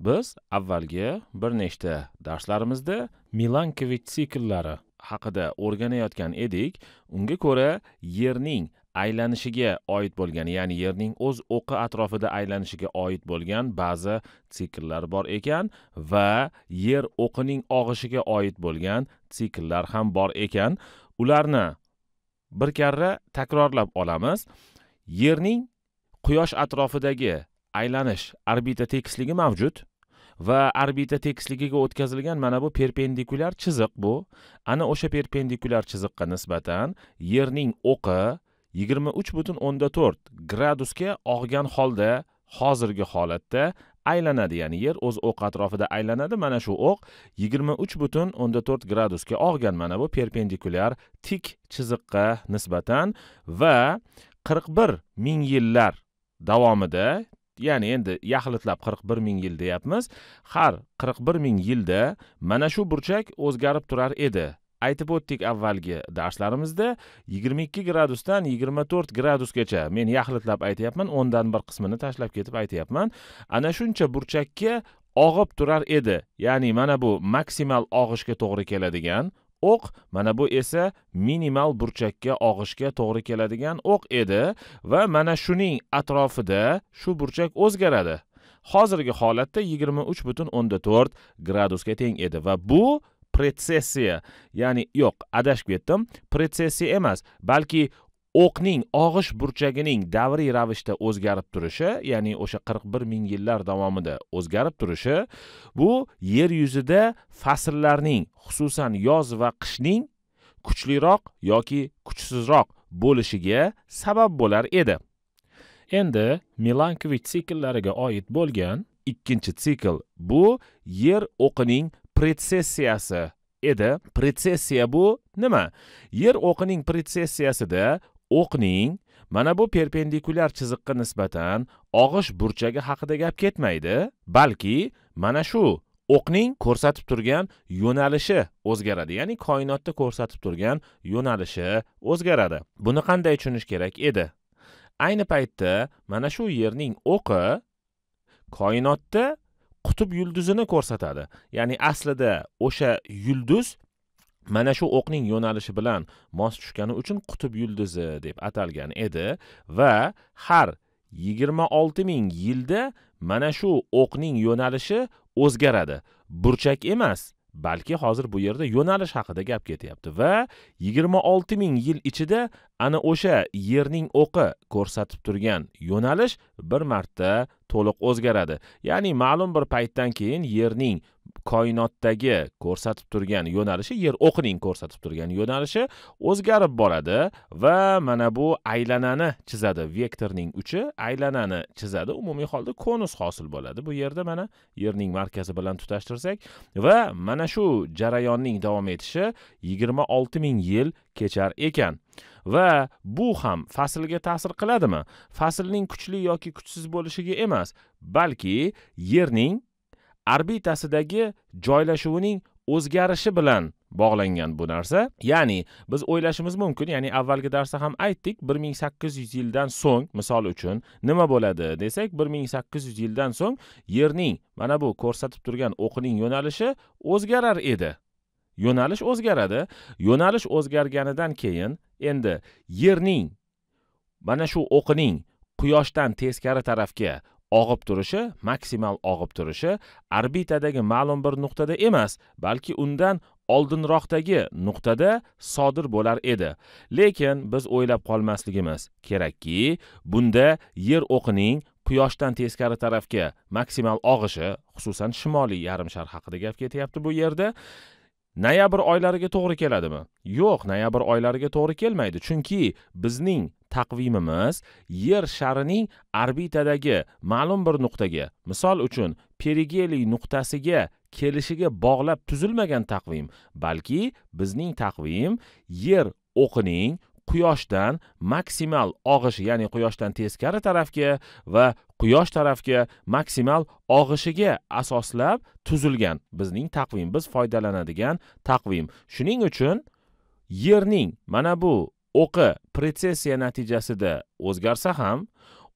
biz avvalgi bir nechta darslarimizda milankovich sikllari haqida o'rganayotgan edik unga ko'ra yerning aylanishiga oid bo'lgan ya'ni yerning o'z o'qi atrofida aylanishiga oid bo'lgan ba'zi sikllar bor ekan va yer o'qining og'ishiga oid bo'lgan sikllar ham bor ekan ularni bir karra takrorlab olamiz yerning quyosh atrofidagi aylanish orbita tekisligi mavjud va orbita tekisligiga o'tkazilgan mana bu perpendikulyar chiziq bu ana o'sha perpendikulyar chiziqqa nisbatan yerning o'qi yigirma uch butun o'nda to'rt gradusga og'gan holda hozirgi holatda aylanadi ya'ni yer o'z o'qi atrofida aylanadi mana shu o'q yigirma uch butun o'nda to'rt gradusga og'gan mana bu perpendikulyar tik chiziqqa nisbatan va qirq bir ming yillar davomida ya'ni endi yaxlitlab qirq bir ming yil deyapmiz har qirq bir ming yilda mana shu burchak o'zgarib turar edi aytib o'tdik avvalgi darslarimizda 22 gradusdan 24 gradusgacha men yaxlitlab aytyapman o'ndan bir qismini tashlab ketib aytyapman ana shuncha burchakka og'ib turar edi ya'ni mana bu maksimal og'ishga to'g'ri keladigan o'q mana bu esa minimal burchakka og'ishga to'g'ri keladigan o'q edi va mana shuning atrofida shu burchak o'zgaradi hozirgi holatda 23.4 gradusga teng edi va bu pretsessiya ya'ni yo'q adashib ketdim pretsessiya emas balki o'qning og'ish burchagining davriy ravishda o'zgarib turishi ya'ni o'sha 41 ming yillar davomida o'zgarib turishi bu yer yuzida fasllarning xususan yoz va qishning kuchliroq yoki kuchsizroq bo'lishiga sabab bo'lar edi endi milankovich sikllariga oid bo'lgan ikkinchi sikl bu yer o'qining pretsessiyasi edi pretsessiya bu nima yer o'qining pretsessiyasida o'qning mana bu perpendikulyar chiziqqa nisbatan og'ish burchagi haqida gap ketmaydi balki mana shu o'qning ko'rsatib turgan yo'nalishi o'zgaradi ya'ni koinotda ko'rsatib turgan yo'nalishi o'zgaradi buni qanday tushunish kerak edi ayni paytda mana shu yerning o'qi koinotda qutb yulduzini ko'rsatadi ya'ni aslida o'sha yulduz mana shu o'qning yo'nalishi bilan mos tushgani uchun qutb yulduzi deb atalgan edi va har yigirma olti ming yilda mana shu o'qning yo'nalishi o'zgaradi burchak emas balki hozir bu yerda yo'nalish haqida gap ketyapti va olti ming yil ichida ana o'sha yerning o'qi ko'rsatib turgan yo'nalish bir marta to'liq o'zgaradi ya'ni ma'lum bir paytdan keyin yerning koinotdagi ko'rsatib turgan yo'nalishi yer o'qining ko'rsatib turgan yo'nalishi o'zgarib boradi va mana bu aylanani chizadi vektorning uchi aylanani chizadi umumiy holda konus hosil bo'ladi bu yerda mana yerning markazi bilan tutashtirsak va mana shu jarayonning davom etishi yigirma olti ming yil kechar ekan va bu ham faslga ta'sir qiladimi faslning kuchli yoki kuchsiz bo'lishiga emas balki yerning orbitasidagi joylashuvining o'zgarishi bilan bog'langan bu narsa ya'ni biz o'ylashimiz mumkin ya'ni avvalgi darsda ham aytdik 1800 yildan so'ng misol uchun nima bo'ladi desak 1800 yildan so'ng yerning mana bu ko'rsatib turgan o'qning yo'nalishi o'zgarar edi yo'nalish o'zgaradi yo'nalish o'zgarganidan keyin endi yerning mana shu o'qining quyoshdan teskari tarafga og'ib turishi maksimal og'ib turishi orbitadagi ma'lum bir nuqtada emas balki undan oldinroqdagi nuqtada sodir bo'lar edi lekin biz o'ylab qolmasligimiz kerakki bunda yer o'qining quyoshdan teskari tarafga maksimal og'ishi xususan shimoliy yarim shar haqida gap ketyapti bu yerda noyabr oylariga to'g'ri keladimi yo'q noyabr oylariga to'g'ri kelmaydi chunki bizning taqvimimiz yer sharining orbitadagi ma'lum bir nuqtaga misol uchun perigeliy nuqtasiga kelishiga bog'lab tuzilmagan taqvim balki bizning taqvim yer o'qining quyoshdan maksimal og'ishi ya'ni quyoshdan teskari tarafga va quyosh tarafga maksimal og'ishiga asoslab tuzilgan bizning taqvim biz foydalanadigan taqvim shuning uchun yerning mana bu o'qi pretsessiya natijasida o'zgarsa ham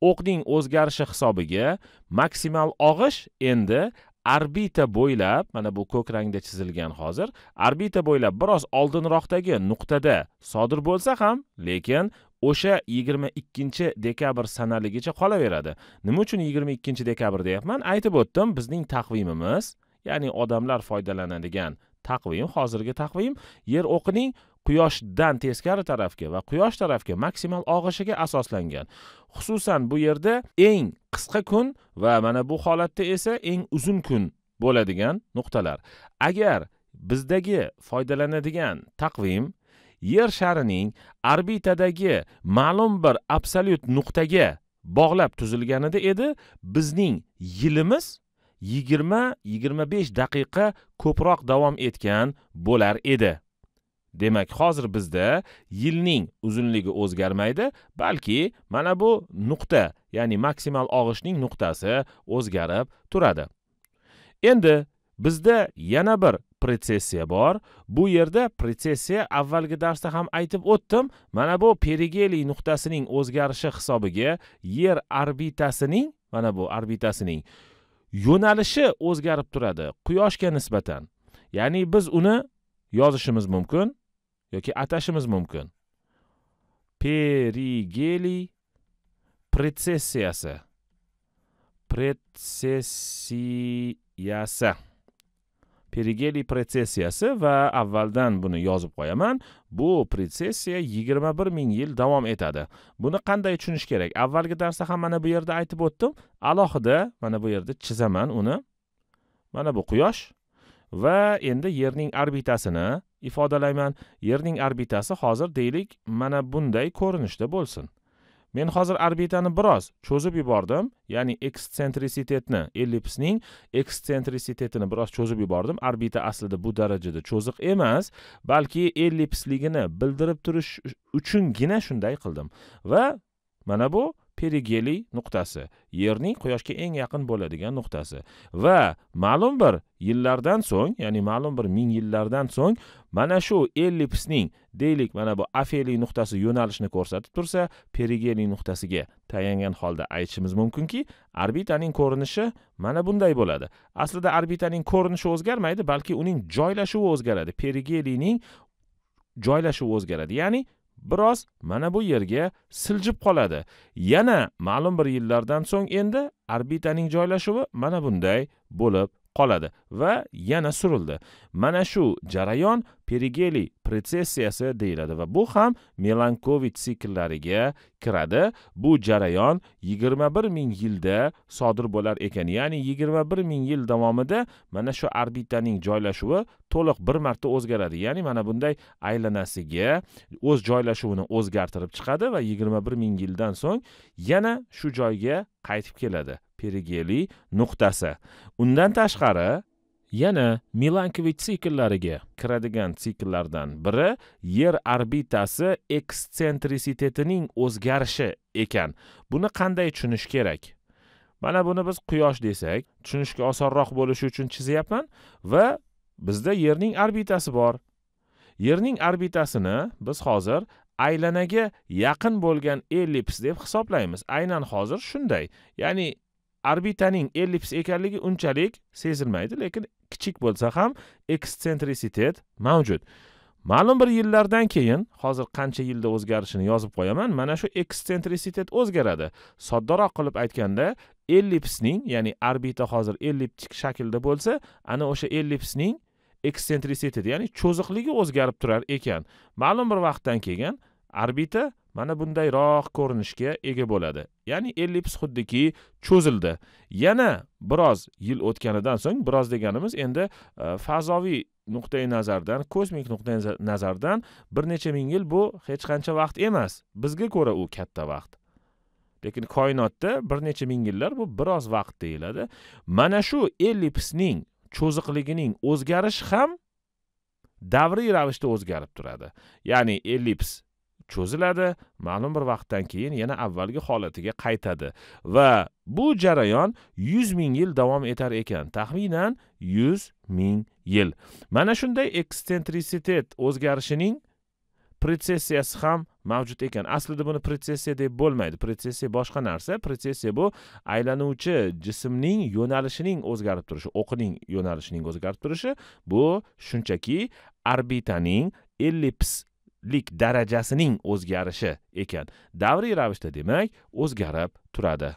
o'qning o'zgarishi hisobiga maksimal og'ish endi orbita bo'ylab mana bu ko'k rangda chizilgan hozir orbita bo'ylab biroz oldinroqdagi nuqtada sodir bo'lsa ham lekin o'sha 22 dekabr sanaligicha qolaveradi nima uchun 22 dekabr deyapman aytib o'tdim bizning taqvimimiz ya'ni odamlar foydalanadigan taqvim hozirgi taqvim yer o'qining quyoshdan teskari tarafga va quyosh tarafga maksimal og'ishiga asoslangan xususan bu yerda eng qisqa kun va mana bu holatda esa eng uzun kun bo'ladigan nuqtalar agar bizdagi foydalanadigan taqvim yer sharining orbitadagi ma'lum bir absolyut nuqtaga bog'lab tuzilganida edi bizning yilimiz yigirma yigirma besh daqiqa ko'proq davom etgan bo'lar edi demak hozir bizda yilning uzunligi o'zgarmaydi balki mana bu nuqta ya'ni maksimal og'ishning nuqtasi o'zgarib turadi endi bizda yana bir pretsessiya bor bu yerda pretsessiya avvalgi darsda ham aytib o'tdim mana bu perigeliy nuqtasining o'zgarishi hisobiga yer orbitasining mana bu orbitasining yo'nalishi o'zgarib turadi quyoshga nisbatan ya'ni biz uni yozishimiz mumkin yoki atashimiz mumkin perigeli pretsessiyasi pretsessiyasi perigeli pretsessiyasi va avvaldan buni yozib qo'yaman bu pretsessiya yigirma bir ming yil davom etadi buni qanday tushunish kerak avvalgi darsda ham mana bu yerda aytib o'tdim alohida mana bu yerda chizaman uni mana bu quyosh va endi yerning orbitasini ifodalayman yerning orbitasi hozir deylik mana bunday ko'rinishda bo'lsin men hozir orbitani biroz cho'zib yubordim ya'ni eksentrisitetni ellipsning eksentrisitetini biroz cho'zib yubordim orbita aslida bu darajada cho'ziq emas balki ellipsligini bildirib turish uchungina shunday qildim va mana bu perigeliy nuqtasi yerning quyoshga eng yaqin bo'ladigan nuqtasi va ma'lum bir yillardan so'ng ya'ni ma'lum bir ming yillardan so'ng mana shu ellipsning deylik mana bu afeliy nuqtasi yo'nalishni ko'rsatib tursa perigeliy nuqtasiga tayangan holda aytishimiz mumkinki orbitaning ko'rinishi mana bunday bo'ladi aslida orbitaning ko'rinishi o'zgarmaydi balki uning joylashuvi o'zgaradi perigeliyning joylashuvi o'zgaradi ya'ni biroz mana bu yerga siljib qoladi yana ma'lum bir yillardan so'ng endi orbitaning joylashuvi mana bunday bo'lib qoladi va yana surildi mana shu jarayon perigeli pretsessiyasi deyiladi va bu ham melankovit sikllariga kiradi bu jarayon 21 ming yilda sodir bo'lar ekan ya'ni 21 ming yil davomida mana shu orbitaning joylashuvi to'liq bir marta o'zgaradi ya'ni mana bunday aylanasiga o'z joylashuvini o'zgartirib chiqadi va 21 ming yildan so'ng yana shu joyga qaytib keladi perigeli nuqtasi undan tashqari yana milankovich sikllariga kiradigan sikllardan biri yer orbitasi eksentrisitetining o'zgarishi ekan buni qanday tushunish kerak mana buni biz quyosh desak tushunishga osonroq bo'lishi uchun chizyapman va bizda yerning orbitasi bor yerning orbitasini biz hozir aylanaga yaqin bo'lgan ellips deb hisoblaymiz aynan hozir shunday ya'ni orbitaning ellips ekanligi unchalik sezilmaydi lekin kichik bo'lsa ham eksentrisitet mavjud ma'lum bir yillardan keyin hozir qancha yilda o'zgarishini yozib qo'yaman mana shu eksentrisitet o'zgaradi soddaroq qilib aytganda ellipsning ya'ni orbita hozir elliptik shaklda bo'lsa ana o'sha ellipsning eksentrisiteti ya'ni cho'ziqligi o'zgarib turar ekan ma'lum bir vaqtdan keyin orbita mana bundayroq ko'rinishga ega bo'ladi ya'ni ellips xuddiki cho'zildi yana biroz yil o'tganidan so'ng biroz deganimiz endi e, fazoviy nuqtai nazardan kosmik nuqtai nazardan bir necha ming yil bu hech qancha vaqt emas bizga ko'ra u katta vaqt lekin koinotda bir necha ming yillar bu biroz vaqt deyiladi mana shu ellipsning cho'ziqligining o'zgarishi ham davriy ravishda o'zgarib turadi ya'ni ellips cho'ziladi ma'lum bir vaqtdan keyin yana avvalgi holatiga qaytadi va bu jarayon 100 ming yil davom etar ekan taxminan 100 ming yil mana shunday ekstentrisitet o'zgarishining pretsessiyasi ham mavjud ekan aslida buni pretsessiya deb bo'lmaydi pretsessiya boshqa narsa pretsessiya bu aylanuvchi jismning yo'nalishining o'zgarib turishi o'qining yo'nalishining o'zgarib turishi bu shunchaki orbitaning ellips lik darajasining o'zgarishi ekan davriy ravishda demak o'zgarib turadi